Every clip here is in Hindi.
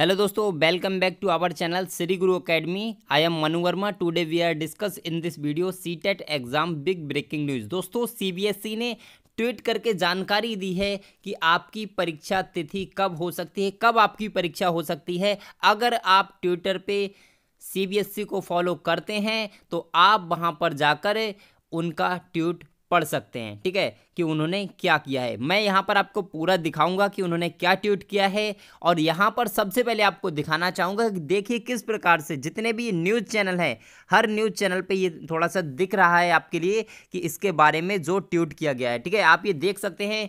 हेलो दोस्तों welcome back to our channel Shri Guru academy I am Manu Verma today we are discuss in this video C TET exam big breaking news दोस्तों सीबीएसई e ने ट्वीट करके जानकारी दी है कि आपकी परीक्षा तिथि कब हो सकती है कब आपकी परीक्षा हो सकती है अगर आप ट्विटर पे सीबीएसई e को फॉलो करते हैं तो आप वहाँ पर जाकर उनका ट्वीट पढ़ सकते हैं ठीक है कि उन्होंने क्या किया है मैं यहाँ पर आपको पूरा दिखाऊंगा कि उन्होंने क्या ट्वीट किया है और यहाँ पर सबसे पहले आपको दिखाना चाहूँगा कि देखिए किस प्रकार से जितने भी न्यूज़ चैनल हैं हर न्यूज़ चैनल पे ये थोड़ा सा दिख रहा है आपके लिए कि इसके बारे में जो ट्वीट किया गया है ठीक है आप ये देख सकते हैं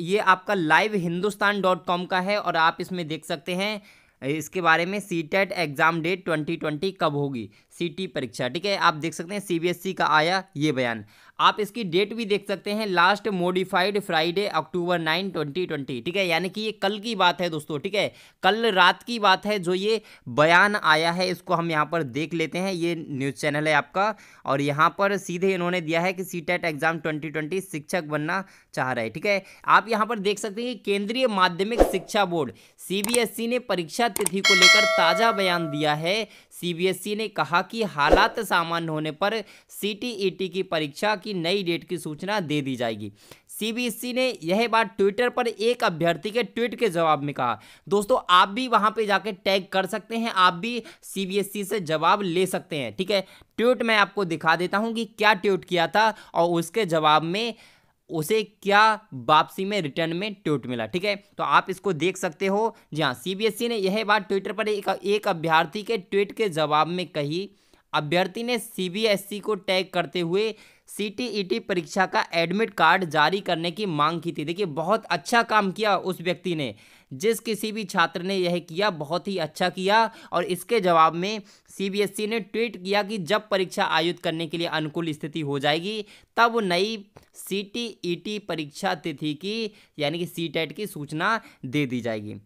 ये आपका लाइव हिंदुस्तान डॉट कॉम का है और आप इसमें देख सकते हैं इसके बारे में सी टेट एग्ज़ाम डेट 2020 कब होगी सीटी परीक्षा ठीक है आप देख सकते हैं सीबीएसई e का आया ये बयान आप इसकी डेट भी देख सकते हैं last modified Friday October nine twenty twenty ठीक है यानी कि ये कल की बात है दोस्तों ठीक है कल रात की बात है जो ये बयान आया है इसको हम यहाँ पर देख लेते हैं ये न्यूज़ चैनल है आपका और यहाँ पर सीधे इन्होंने दिया है कि सी एग्ज़ाम ट्वेंटी शिक्षक बनना चाह रहे ठीक है आप यहाँ पर देख सकते हैं केंद्रीय माध्यमिक शिक्षा बोर्ड सी e ने परीक्षा तिथि को लेकर ताज़ा बयान दिया है सी e ने कहा ताकि हालात सामान्य होने पर सी e की परीक्षा की नई डेट की सूचना दे दी जाएगी सीबीएसई e ने यह बात ट्विटर पर एक अभ्यर्थी के ट्वीट के जवाब में कहा दोस्तों आप भी वहां पे जाके टैग कर सकते हैं आप भी सीबीएसई e से जवाब ले सकते हैं ठीक है ट्वीट मैं आपको दिखा देता हूं कि क्या ट्वीट किया था और उसके जवाब में उसे क्या वापसी में रिटर्न में ट्वीट मिला ठीक है तो आप इसको देख सकते हो जी हाँ सी e ने यह बात ट्विटर पर एक, एक अभ्यर्थी के ट्वीट के जवाब में कही अभ्यर्थी ने सी e को टैग करते हुए सी e परीक्षा का एडमिट कार्ड जारी करने की मांग की थी देखिए बहुत अच्छा काम किया उस व्यक्ति ने जिस किसी भी छात्र ने यह किया बहुत ही अच्छा किया और इसके जवाब में सीबीएसई e ने ट्वीट किया कि जब परीक्षा आयोजित करने के लिए अनुकूल स्थिति हो जाएगी तब नई सी e परीक्षा तिथि की यानी कि सी की सूचना दे दी जाएगी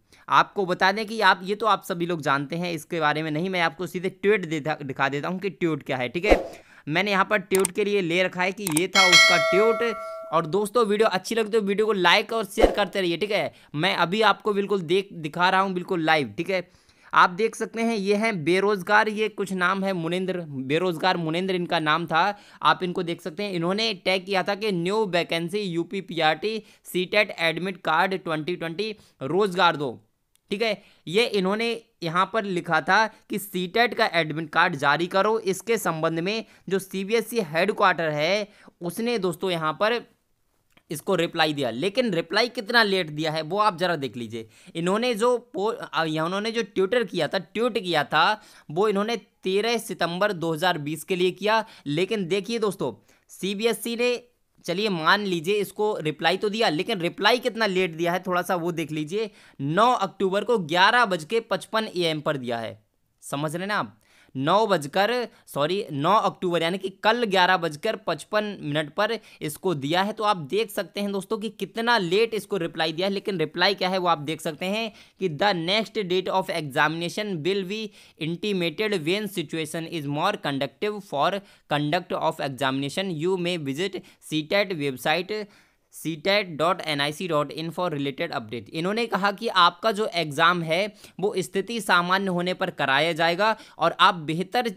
आपको बता दें कि आप ये तो आप सभी लोग जानते हैं इसके बारे में नहीं मैं आपको सीधे ट्वीट दिखा देता हूँ कि ट्वीट क्या है ठीक है मैंने यहाँ पर ट्यूट के लिए ले रखा है कि ये था उसका ट्यूट और दोस्तों वीडियो अच्छी लगती तो वीडियो को लाइक और शेयर करते रहिए ठीक है मैं अभी आपको बिल्कुल देख दिखा रहा हूँ बिल्कुल लाइव ठीक है आप देख सकते हैं ये हैं बेरोज़गार ये कुछ नाम है मुनिंद्र बेरोज़गार मुनिंद्र इनका नाम था आप इनको देख सकते हैं इन्होंने टैग किया था कि new vacancy U P P R T C TET admit card twenty twenty रोज़गार दो ठीक है ये इन्होंने यहाँ पर लिखा था कि सी e का एडमिट कार्ड जारी करो इसके संबंध में जो C B S E headquarter है उसने दोस्तों यहाँ पर इसको रिप्लाई दिया लेकिन रिप्लाई कितना लेट दिया है वो आप ज़रा देख लीजिए इन्होंने जो पो उन्होंने जो ट्विटर किया था ट्वीट किया था वो इन्होंने 13 सितंबर 2020 के लिए किया लेकिन देखिए दोस्तों सीबीएसई e ने चलिए मान लीजिए इसको रिप्लाई तो दिया लेकिन रिप्लाई कितना लेट दिया है थोड़ा सा वो देख लीजिए 9 अक्टूबर को ग्यारह बज के पचपन ए पर दिया है समझ रहे ना आप नौ बजकर सॉरी नौ अक्टूबर यानी कि कल ग्यारह बजकर पचपन मिनट पर इसको दिया है तो आप देख सकते हैं दोस्तों कि कितना लेट इसको रिप्लाई दिया है लेकिन रिप्लाई क्या है वो आप देख सकते हैं कि the next date of examination will be intimated when situation is more conductive for conduct of examination you may visit C website C TET dot N I C dot in for related update इन्होंने कहा कि आपका जो एग्ज़ाम है वो स्थिति सामान्य होने पर कराया जाएगा और आप बेहतर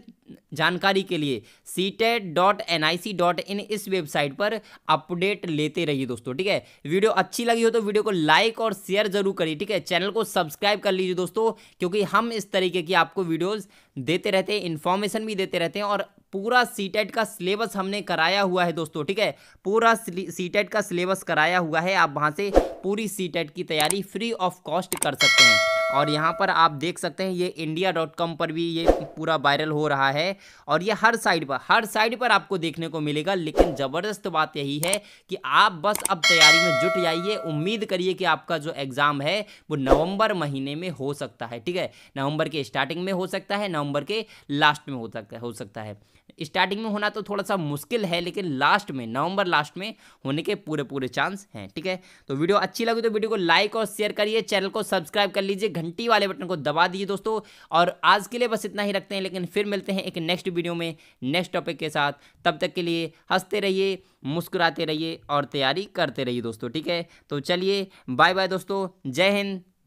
जानकारी के लिए C TET dot N I C dot in इस वेबसाइट पर अपडेट लेते रहिए दोस्तों ठीक है वीडियो अच्छी लगी हो तो वीडियो को लाइक और शेयर जरूर करिए ठीक है चैनल को सब्सक्राइब कर लीजिए दोस्तों क्योंकि हम इस तरीके की आपको वीडियोज़ देते रहते हैं इन्फॉर्मेशन भी देते रहते हैं और पूरा सी e का सिलेबस हमने कराया हुआ है दोस्तों ठीक है पूरा सी e का सिलेबस कराया हुआ है आप वहाँ से पूरी सी e की तैयारी फ्री ऑफ कॉस्ट कर सकते हैं और यहाँ पर आप देख सकते हैं ये इंडिया डॉट कॉम पर भी ये पूरा वायरल हो रहा है और ये हर साइड पर हर साइड पर आपको देखने को मिलेगा लेकिन ज़बरदस्त बात यही है कि आप बस अब तैयारी में जुट जाइए उम्मीद करिए कि आपका जो एग्ज़ाम है वो नवंबर महीने में हो सकता है ठीक है नवंबर के स्टार्टिंग में हो सकता है नवंबर के लास्ट में हो सकता हो सकता है स्टार्टिंग में होना तो थोड़ा सा मुश्किल है लेकिन लास्ट में नवंबर लास्ट में होने के पूरे पूरे चांस हैं ठीक है तो वीडियो अच्छी लगी तो वीडियो को लाइक और शेयर करिए चैनल को सब्सक्राइब कर लीजिए घंटी वाले बटन को दबा दीजिए दोस्तों और आज के लिए बस इतना ही रखते हैं लेकिन फिर मिलते हैं एक नेक्स्ट वीडियो में नेक्स्ट टॉपिक के साथ तब तक के लिए हंसते रहिए मुस्कुराते रहिए और तैयारी करते रहिए दोस्तों ठीक है तो चलिए बाय बाय दोस्तों जय हिंद